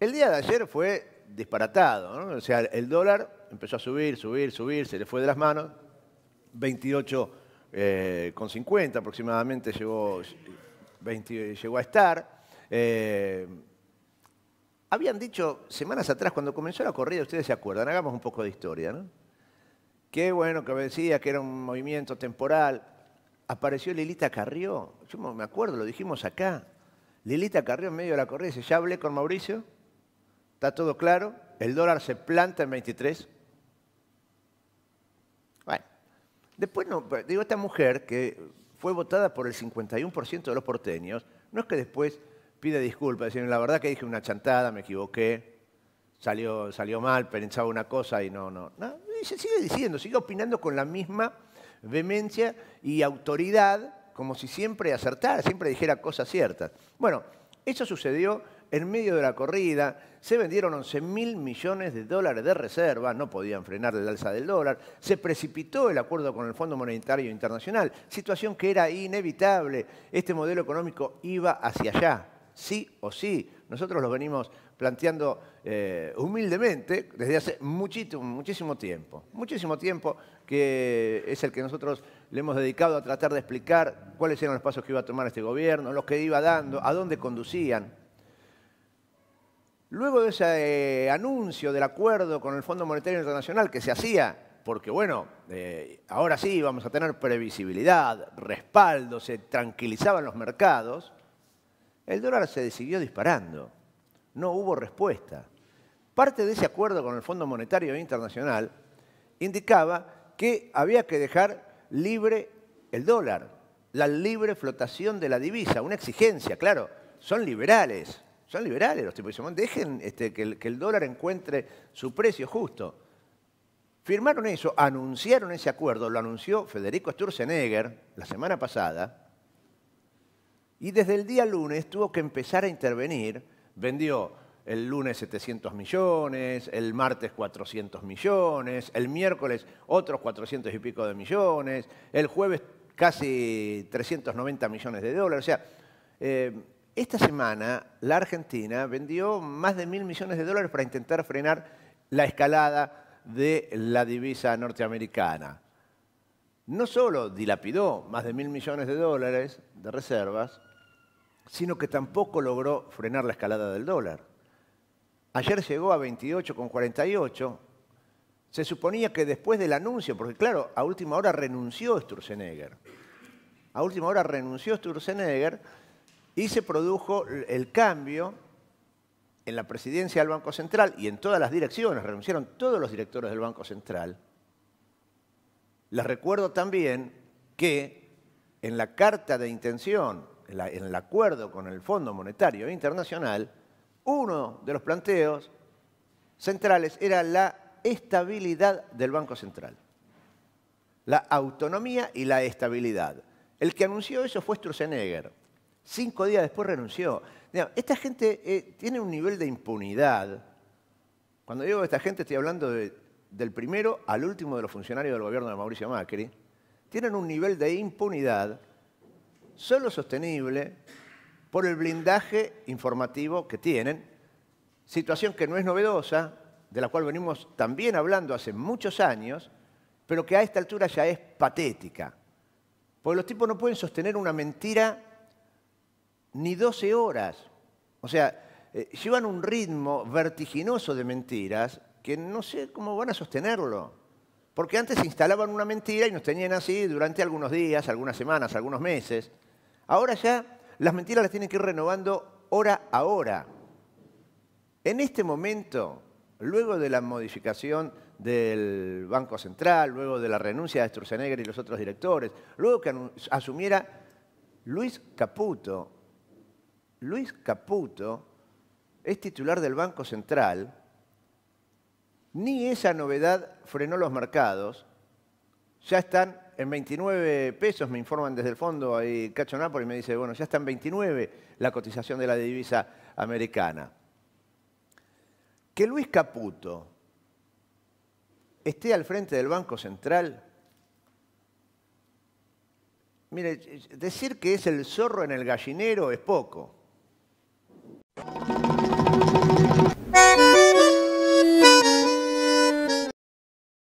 El día de ayer fue disparatado, ¿no? O sea, el dólar empezó a subir, subir, subir, se le fue de las manos. 28,50 eh, aproximadamente llegó, a estar. Eh, habían dicho semanas atrás, cuando comenzó la corrida, ustedes se acuerdan, hagamos un poco de historia, ¿no? Qué bueno que decía que era un movimiento temporal. Apareció Lilita Carrió, yo me acuerdo, lo dijimos acá. Lilita Carrió en medio de la corrida dice, ya hablé con Mauricio, ¿Está todo claro? El dólar se planta en 23. Bueno, después no, digo, esta mujer que fue votada por el 51% de los porteños, no es que después pida disculpas, diciendo la verdad que dije una chantada, me equivoqué, salió, salió mal, pensaba una cosa y no, no, no. Y se sigue diciendo, sigue opinando con la misma vehemencia y autoridad, como si siempre acertara, siempre dijera cosas ciertas. Bueno, eso sucedió en medio de la corrida, se vendieron 11 mil millones de dólares de reservas, no podían frenar el alza del dólar, se precipitó el acuerdo con el Fondo Monetario Internacional, situación que era inevitable, este modelo económico iba hacia allá, sí o sí. Nosotros lo venimos planteando eh, humildemente desde hace muchísimo, muchísimo tiempo, muchísimo tiempo que es el que nosotros le hemos dedicado a tratar de explicar cuáles eran los pasos que iba a tomar este gobierno, los que iba dando, a dónde conducían, Luego de ese eh, anuncio del acuerdo con el Fondo Monetario Internacional que se hacía, porque bueno, eh, ahora sí vamos a tener previsibilidad, respaldo, se tranquilizaban los mercados, el dólar se siguió disparando. No hubo respuesta. Parte de ese acuerdo con el Fondo Monetario Internacional indicaba que había que dejar libre el dólar, la libre flotación de la divisa, una exigencia, claro, son liberales. Son liberales los tipos. Dicen, dejen este, que, el, dólar encuentre su precio justo. Firmaron eso, anunciaron ese acuerdo, lo anunció Federico Sturzenegger la semana pasada, y desde el día lunes tuvo que empezar a intervenir. Vendió el lunes 700 millones, el martes 400 millones, el miércoles otros 400 y pico de millones, el jueves casi 390 millones de dólares. O sea, eh, esta semana la Argentina vendió más de mil millones de dólares para intentar frenar la escalada de la divisa norteamericana. No solo dilapidó más de mil millones de dólares de reservas, sino que tampoco logró frenar la escalada del dólar. Ayer llegó a 28,48. Se suponía que después del anuncio, porque claro, a última hora renunció Sturzenegger. A última hora renunció Sturzenegger y se produjo el cambio en la presidencia del Banco Central y en todas las direcciones, renunciaron todos los directores del Banco Central. Les recuerdo también que en la carta de intención, en el acuerdo con el Fondo Monetario Internacional, uno de los planteos centrales era la estabilidad del Banco Central. La autonomía y la estabilidad. El que anunció eso fue Sturzenegger, Cinco días después renunció. Esta gente eh, tiene un nivel de impunidad. Cuando digo esta gente estoy hablando del primero al último de los funcionarios del gobierno de Mauricio Macri. Tienen un nivel de impunidad solo sostenible por el blindaje informativo que tienen, situación que no es novedosa, de la cual venimos también hablando hace muchos años, pero que a esta altura ya es patética. Porque los tipos no pueden sostener una mentira ni 12 horas. O sea, eh, llevan un ritmo vertiginoso de mentiras que no sé cómo van a sostenerlo. Porque antes instalaban una mentira y nos tenían así durante algunos días, algunas semanas, algunos meses. Ahora ya las mentiras las tienen que ir renovando hora a hora. En este momento, luego de la modificación del Banco Central, luego de la renuncia de Sturzenegger y los otros directores, luego que asumiera Luis Caputo Luis Caputo es titular del Banco Central, ni esa novedad frenó los mercados. Ya están en 29 pesos, me informan desde el fondo, ahí Cacho y me dice, bueno, ya está en 29 la cotización de la divisa americana. Que Luis Caputo esté al frente del Banco Central, mire, decir que es el zorro en el gallinero es poco. Thank you.